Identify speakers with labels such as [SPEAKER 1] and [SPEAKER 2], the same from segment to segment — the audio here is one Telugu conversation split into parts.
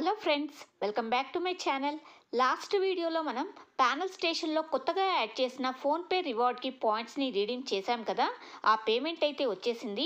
[SPEAKER 1] hello friends welcome back to my channel last వీడియోలో మనం ప్యానల్ స్టేషన్లో కొత్తగా యాడ్ చేసిన ఫోన్పే రివార్డ్కి పాయింట్స్ని రీడీమ్ చేశాం కదా ఆ పేమెంట్ అయితే వచ్చేసింది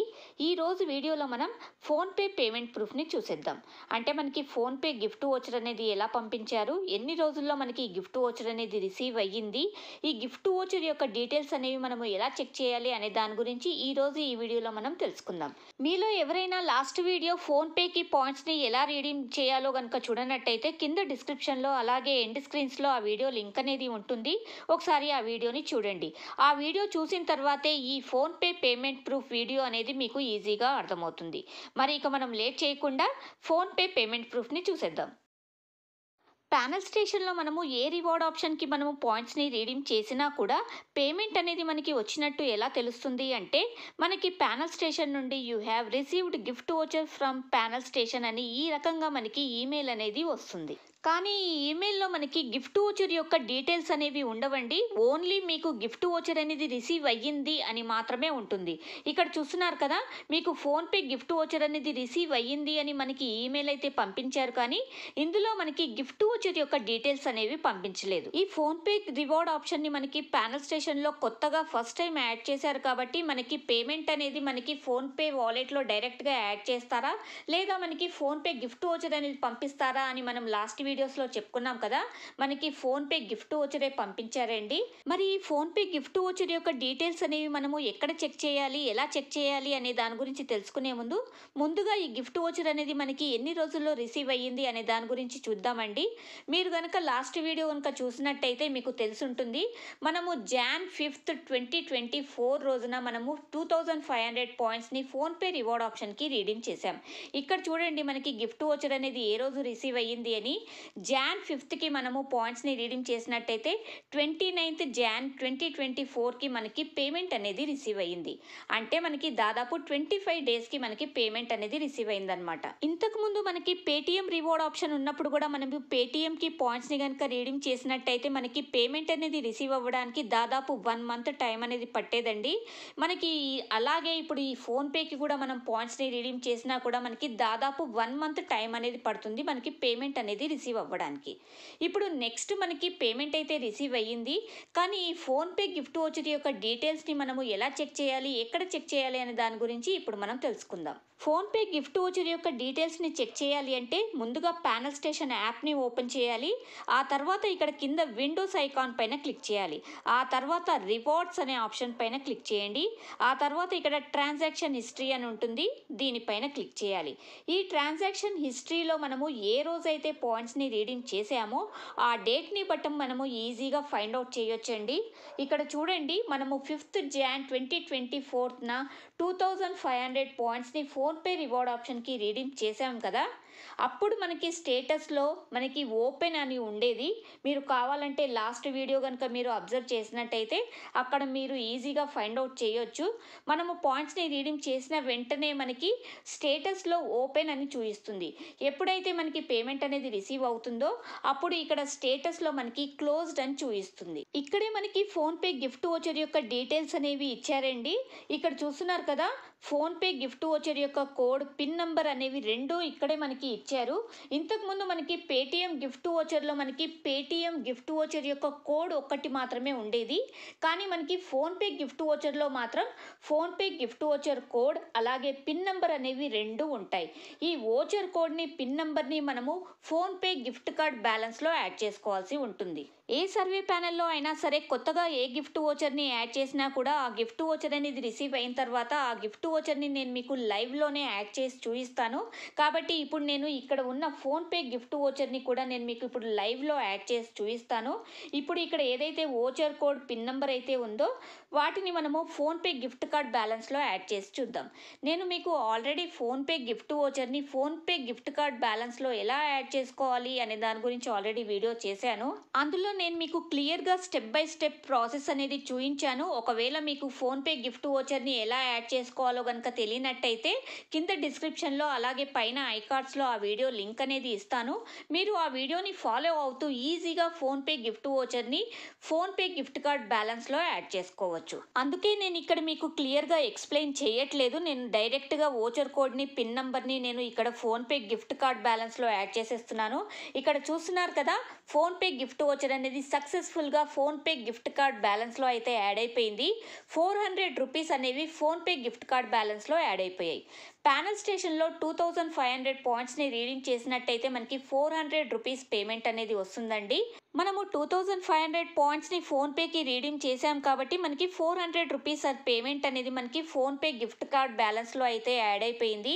[SPEAKER 1] ఈరోజు వీడియోలో మనం ఫోన్పే పేమెంట్ ప్రూఫ్ని చూసేద్దాం అంటే మనకి ఫోన్పే గిఫ్ట్ ఓచర్ అనేది ఎలా పంపించారు ఎన్ని రోజుల్లో మనకి గిఫ్ట్ వచ్చర్ అనేది రిసీవ్ అయ్యింది ఈ గిఫ్ట్ ఓచర్ యొక్క డీటెయిల్స్ అనేవి మనము ఎలా చెక్ చేయాలి అనే దాని గురించి ఈరోజు ఈ వీడియోలో మనం తెలుసుకుందాం మీలో ఎవరైనా లాస్ట్ వీడియో ఫోన్పేకి పాయింట్స్ని ఎలా రీడీమ్ చేయాలో కనుక చూడనట్టయితే అయితే కింద డిస్క్రిప్షన్లో అలాగే ఎండ్ స్క్రీన్స్లో ఆ వీడియో లింక్ అనేది ఉంటుంది ఒకసారి ఆ వీడియోని చూడండి ఆ వీడియో చూసిన తర్వాతే ఈ ఫోన్పే పేమెంట్ ప్రూఫ్ వీడియో అనేది మీకు ఈజీగా అర్థమవుతుంది మరి ఇక మనం లేట్ చేయకుండా ఫోన్పే పేమెంట్ ప్రూఫ్ని చూసేద్దాం ప్యానల్ స్టేషన్లో మనము ఏ రివార్డ్ ఆప్షన్కి మనము పాయింట్స్ని రీడీమ్ చేసినా కూడా పేమెంట్ అనేది మనకి వచ్చినట్టు ఎలా తెలుస్తుంది అంటే మనకి ప్యానల్ స్టేషన్ నుండి you have received gift voucher from panel station అని ఈ రకంగా మనకి ఈమెయిల్ అనేది వస్తుంది కానీ ఈ ఇమెయిల్లో మనకి గిఫ్ట్ ఓచర్ యొక్క డీటెయిల్స్ అనేవి ఉండవండి ఓన్లీ మీకు గిఫ్ట్ ఓచర్ అనేది రిసీవ్ అయ్యింది అని మాత్రమే ఉంటుంది ఇక్కడ చూస్తున్నారు కదా మీకు ఫోన్పే గిఫ్ట్ ఓచర్ అనేది రిసీవ్ అయ్యింది అని మనకి ఈమెయిల్ అయితే పంపించారు కానీ ఇందులో మనకి గిఫ్ట్ ఓచర్ యొక్క డీటెయిల్స్ అనేవి పంపించలేదు ఈ ఫోన్పే రివార్డ్ ఆప్షన్ని మనకి ప్యానల్ స్టేషన్లో కొత్తగా ఫస్ట్ టైం యాడ్ చేశారు కాబట్టి మనకి పేమెంట్ అనేది మనకి ఫోన్పే వాలెట్లో డైరెక్ట్గా యాడ్ చేస్తారా లేదా మనకి ఫోన్పే గిఫ్ట్ ఓచర్ అనేది పంపిస్తారా అని మనం లాస్ట్ వీడియో వీడియోస్లో చెప్పుకున్నాం కదా మనకి ఫోన్పే గిఫ్ట్ ఓచరే పంపించారండి మరి ఈ ఫోన్పే గిఫ్ట్ ఓచర్ యొక్క డీటెయిల్స్ అనేవి మనము ఎక్కడ చెక్ చేయాలి ఎలా చెక్ చేయాలి అనే దాని గురించి తెలుసుకునే ముందు ముందుగా ఈ గిఫ్ట్ ఓచర్ అనేది మనకి ఎన్ని రోజుల్లో రిసీవ్ అయ్యింది అనే దాని గురించి చూద్దామండి మీరు కనుక లాస్ట్ వీడియో కనుక చూసినట్టయితే మీకు తెలుసుంటుంది మనము Jan fifth twenty twenty four రోజున మనము టూ థౌజండ్ ఫైవ్ హండ్రెడ్ పాయింట్స్ని ఫోన్పే రివార్డ్ ఆప్షన్కి రీడీమ్ చేశాం ఇక్కడ చూడండి మనకి గిఫ్ట్ వచ్చర్ అనేది ఏ రోజు రిసీవ్ అయ్యింది అని జాన్ ఫిఫ్త్కి మనము పాయింట్స్ని రీడింగ్ చేసినట్టయితే twenty ninth Jan twenty twenty ఫోర్కి మనకి పేమెంట్ అనేది రిసీవ్ అయ్యింది అంటే మనకి దాదాపు ట్వంటీ ఫైవ్ డేస్కి మనకి పేమెంట్ అనేది రిసీవ్ అయిందనమాట ఇంతకుముందు మనకి పేటీఎం రివార్డ్ ఆప్షన్ ఉన్నప్పుడు కూడా మనం పేటిఎంకి పాయింట్స్ని కనుక రీడింగ్ చేసినట్టయితే మనకి పేమెంట్ అనేది రిసీవ్ అవ్వడానికి దాదాపు వన్ మంత్ టైం అనేది పట్టేదండి మనకి అలాగే ఇప్పుడు ఈ ఫోన్పేకి కూడా మనం పాయింట్స్ని రీడింగ్ చేసినా కూడా మనకి దాదాపు వన్ మంత్ టైం అనేది పడుతుంది మనకి పేమెంట్ అనేది రిసీవ్ రిసీవ్ అవ్వడానికి ఇప్పుడు నెక్స్ట్ మనకి పేమెంట్ అయితే రిసీవ్ అయ్యింది కానీ ఈ ఫోన్పే గిఫ్ట్ వచ్చేది యొక్క డీటెయిల్స్ని మనము ఎలా చెక్ చేయాలి ఎక్కడ చెక్ చేయాలి అనే దాని గురించి ఇప్పుడు మనం తెలుసుకుందాం ఫోన్పే గిఫ్ట్ ఓచర్ యొక్క డీటెయిల్స్ని చెక్ చేయాలి అంటే ముందుగా ప్యానల్ స్టేషన్ యాప్ని ఓపెన్ చేయాలి ఆ తర్వాత ఇక్కడ కింద విండోస్ ఐకాన్ పైన క్లిక్ చేయాలి ఆ తర్వాత రివార్డ్స్ అనే ఆప్షన్ పైన క్లిక్ చేయండి ఆ తర్వాత ఇక్కడ ట్రాన్సాక్షన్ హిస్టరీ అని ఉంటుంది దీనిపైన క్లిక్ చేయాలి ఈ ట్రాన్సాక్షన్ హిస్టరీలో మనము ఏ రోజైతే పాయింట్స్ని రీడింగ్ చేసామో ఆ డేట్ని బట్టి మనము ఈజీగా ఫైండ్ అవుట్ చేయొచ్చండి ఇక్కడ చూడండి మనము ఫిఫ్త్ జాన్ ట్వంటీ ట్వంటీ ఫోర్త్న టూ థౌజండ్ ఫైవ్ హండ్రెడ్ పాయింట్స్ని ఫోన్ ఫోన్పే రివార్డ్ ఆప్షన్కి రీడీమ్ చేసాం కదా అప్పుడు మనకి స్టేటస్లో మనకి ఓపెన్ అని ఉండేది మీరు కావాలంటే లాస్ట్ వీడియో కనుక మీరు అబ్జర్వ్ చేసినట్టయితే అక్కడ మీరు ఈజీగా ఫైండ్ అవుట్ చేయొచ్చు మనము పాయింట్స్ని రీడింగ్ చేసిన వెంటనే మనకి స్టేటస్లో ఓపెన్ అని చూపిస్తుంది ఎప్పుడైతే మనకి పేమెంట్ అనేది రిసీవ్ అవుతుందో అప్పుడు ఇక్కడ స్టేటస్లో మనకి క్లోజ్డ్ అని చూపిస్తుంది ఇక్కడే మనకి ఫోన్పే గిఫ్ట్ ఓచర్ యొక్క డీటెయిల్స్ అనేవి ఇచ్చారండి ఇక్కడ చూస్తున్నారు కదా ఫోన్పే గిఫ్ట్ ఓచర్ యొక్క యొక్క కోడ్ పిన్ నంబర్ అనేవి రెండు ఇక్కడే మనకి ఇచ్చారు ఇంతకుముందు మనకి పేటీఎం గిఫ్ట్ ఓచర్లో మనకి పేటీఎం గిఫ్ట్ ఓచర్ యొక్క కోడ్ ఒక్కటి మాత్రమే ఉండేది కానీ మనకి ఫోన్పే గిఫ్ట్ ఓచర్లో మాత్రం ఫోన్పే గిఫ్ట్ ఓచర్ కోడ్ అలాగే పిన్ నంబర్ అనేవి రెండు ఉంటాయి ఈ ఓచర్ కోడ్ని పిన్ నంబర్ని మనము ఫోన్పే గిఫ్ట్ కార్డ్ బ్యాలెన్స్లో యాడ్ చేసుకోవాల్సి ఉంటుంది ఏ సర్వే ప్యానెల్లో అయినా సరే కొత్తగా ఏ గిఫ్ట్ ఓచర్ని యాడ్ చేసినా కూడా ఆ గిఫ్ట్ ఓచర్ అనేది రిసీవ్ అయిన తర్వాత ఆ గిఫ్ట్ ఓచర్ని నేను మీకు లైవ్లోనే యాడ్ చేసి చూపిస్తాను కాబట్టి ఇప్పుడు నేను ఇక్కడ ఉన్న ఫోన్పే గిఫ్ట్ ఓచర్ని కూడా నేను మీకు ఇప్పుడు లైవ్లో యాడ్ చేసి చూపిస్తాను ఇప్పుడు ఇక్కడ ఏదైతే ఓచర్ కోడ్ పిన్ నెంబర్ అయితే ఉందో వాటిని మనము ఫోన్పే గిఫ్ట్ కార్డ్ బ్యాలెన్స్లో యాడ్ చేసి చూద్దాం నేను మీకు ఆల్రెడీ ఫోన్పే గిఫ్ట్ ఓచర్ని ఫోన్పే గిఫ్ట్ కార్డ్ బ్యాలెన్స్లో ఎలా యాడ్ చేసుకోవాలి అనే దాని గురించి ఆల్రెడీ వీడియో చేశాను అందులో నేను మీకు క్లియర్గా స్టెప్ బై స్టెప్ ప్రాసెస్ అనేది చూపించాను ఒకవేళ మీకు ఫోన్పే గిఫ్ట్ ఓచర్ని ఎలా యాడ్ చేసుకోవాలో కనుక తెలియనట్టయితే కింద డిస్క్రిప్షన్లో అలాగే పైన ఐకార్డ్స్లో ఆ వీడియో లింక్ అనేది ఇస్తాను మీరు ఆ వీడియోని ఫాలో అవుతూ ఈజీగా ఫోన్పే గిఫ్ట్ ఓచర్ని ఫోన్పే గిఫ్ట్ కార్డ్ బ్యాలెన్స్లో యాడ్ చేసుకోవచ్చు అందుకే నేను ఇక్కడ మీకు క్లియర్గా ఎక్స్ప్లెయిన్ చేయట్లేదు నేను డైరెక్ట్గా ఓచర్ కోడ్ని పిన్ నంబర్ని నేను ఇక్కడ ఫోన్పే గిఫ్ట్ కార్డ్ బ్యాలెన్స్లో యాడ్ చేసేస్తున్నాను ఇక్కడ చూస్తున్నారు కదా ఫోన్పే గిఫ్ట్ ఓచర్ అని అనేది సక్సెస్ఫుల్గా ఫోన్పే గిఫ్ట్ కార్డ్ బ్యాలెన్స్లో అయితే యాడ్ అయిపోయింది ఫోర్ హండ్రెడ్ రూపీస్ అనేవి ఫోన్పే గిఫ్ట్ కార్డ్ బ్యాలెన్స్లో యాడ్ అయిపోయాయి ప్యానల్ స్టేషన్లో టూ థౌజండ్ ఫైవ్ హండ్రెడ్ పాయింట్స్ని రీడింగ్ చేసినట్టయితే మనకి ఫోర్ హండ్రెడ్ రూపీస్ పేమెంట్ అనేది వస్తుందండి మనము టూ థౌజండ్ ఫైవ్ హండ్రెడ్ పాయింట్స్ని ఫోన్పేకి రీడింగ్ చేసాం కాబట్టి మనకి ఫోర్ హండ్రెడ్ రూపీస్ అది పేమెంట్ అనేది మనకి ఫోన్పే గిఫ్ట్ కార్డ్ బ్యాలెన్స్లో అయితే యాడ్ అయిపోయింది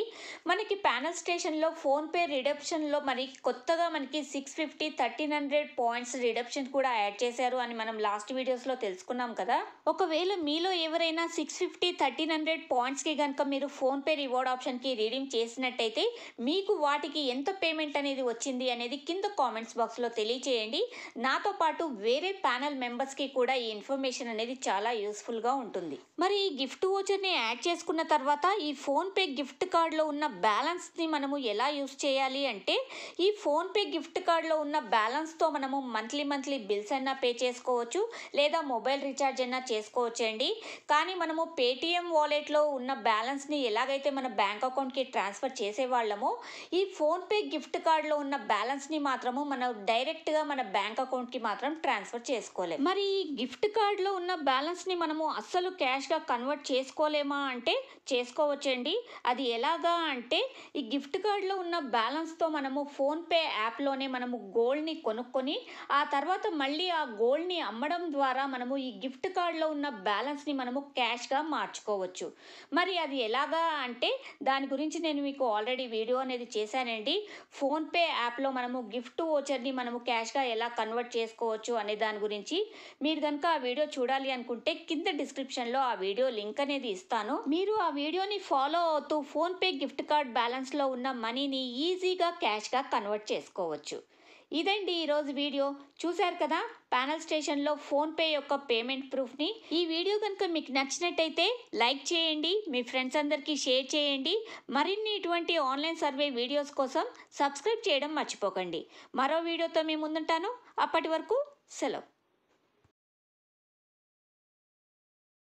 [SPEAKER 1] మనకి ప్యానల్ స్టేషన్లో ఫోన్పే రిడప్షన్లో మరి కొత్తగా మనకి six fifty thirteen hundred points redemption కూడా యాడ్ చేశారు అని మనం లాస్ట్ వీడియోస్లో తెలుసుకున్నాం కదా ఒకవేళ మీలో ఎవరైనా సిక్స్ ఫిఫ్టీ థర్టీన్ హండ్రెడ్ పాయింట్స్కి కనుక మీరు ఫోన్పే రివార్డ్ ఆప్షన్కి రీడింగ్ చేసినట్టయితే మీకు వాటికి ఎంత పేమెంట్ అనేది వచ్చింది అనేది కింద కామెంట్స్ బాక్స్లో తెలియచేయండి నాతో పాటు వేరే ప్యానల్ మెంబర్స్కి కూడా ఈ ఇన్ఫర్మేషన్ అనేది చాలా యూస్ఫుల్గా ఉంటుంది మరి ఈ గిఫ్ట్ ఓచర్ని యాడ్ చేసుకున్న తర్వాత ఈ ఫోన్పే గిఫ్ట్ కార్డ్లో ఉన్న బ్యాలెన్స్ని మనము ఎలా యూస్ చేయాలి అంటే ఈ ఫోన్పే గిఫ్ట్ కార్డ్లో ఉన్న బ్యాలెన్స్తో మనము మంత్లీ మంత్లీ బిల్స్ అయినా పే చేసుకోవచ్చు లేదా మొబైల్ రీఛార్జ్ అయినా చేసుకోవచ్చు అండి కానీ మనము పేటిఎం వాలెట్లో ఉన్న బ్యాలెన్స్ని ఎలాగైతే మన బ్యాంక్ బ్యాంక్ అకౌంట్కి ట్రాన్స్ఫర్ చేసేవాళ్ళము ఈ ఫోన్పే గిఫ్ట్ కార్డ్లో ఉన్న బ్యాలెన్స్ని మాత్రము మనం డైరెక్ట్గా మన బ్యాంక్ అకౌంట్కి మాత్రం ట్రాన్స్ఫర్ చేసుకోలేము మరి ఈ గిఫ్ట్ కార్డ్లో ఉన్న బ్యాలెన్స్ని మనము అస్సలు క్యాష్గా కన్వర్ట్ చేసుకోలేమా అంటే చేసుకోవచ్చండి అది ఎలాగా అంటే ఈ గిఫ్ట్ కార్డ్లో ఉన్న బ్యాలెన్స్తో మనము ఫోన్పే యాప్లోనే మనము గోల్డ్ని కొనుక్కొని ఆ తర్వాత మళ్ళీ ఆ గోల్డ్ని అమ్మడం ద్వారా మనము ఈ గిఫ్ట్ కార్డ్లో ఉన్న బ్యాలెన్స్ని మనము క్యాష్గా మార్చుకోవచ్చు మరి అది ఎలాగా అంటే దాని గురించి నేను మీకు ఆల్రెడీ వీడియో అనేది చేశానండి ఫోన్పే యాప్లో మనము గిఫ్ట్ ఓచర్ని మనము క్యాష్గా ఎలా కన్వర్ట్ చేసుకోవచ్చు అనే దాని గురించి మీరు కనుక ఆ వీడియో చూడాలి అనుకుంటే కింద డిస్క్రిప్షన్లో ఆ వీడియో లింక్ అనేది ఇస్తాను మీరు ఆ వీడియోని ఫాలో అవుతూ ఫోన్పే గిఫ్ట్ కార్డ్ బ్యాలెన్స్లో ఉన్న మనీని ఈజీగా క్యాష్గా కన్వర్ట్ చేసుకోవచ్చు ఇదండి ఈరోజు వీడియో చూశారు కదా ప్యానల్ స్టేషన్లో ఫోన్పే యొక్క పేమెంట్ ప్రూఫ్ని ఈ వీడియో కనుక మీకు నచ్చినట్టయితే లైక్ చేయండి మీ ఫ్రెండ్స్ అందరికీ షేర్ చేయండి మరిన్ని ఇటువంటి ఆన్లైన్ సర్వే వీడియోస్ కోసం సబ్స్క్రైబ్ చేయడం మర్చిపోకండి మరో వీడియోతో మీ ముందుంటాను అప్పటి వరకు సెలవు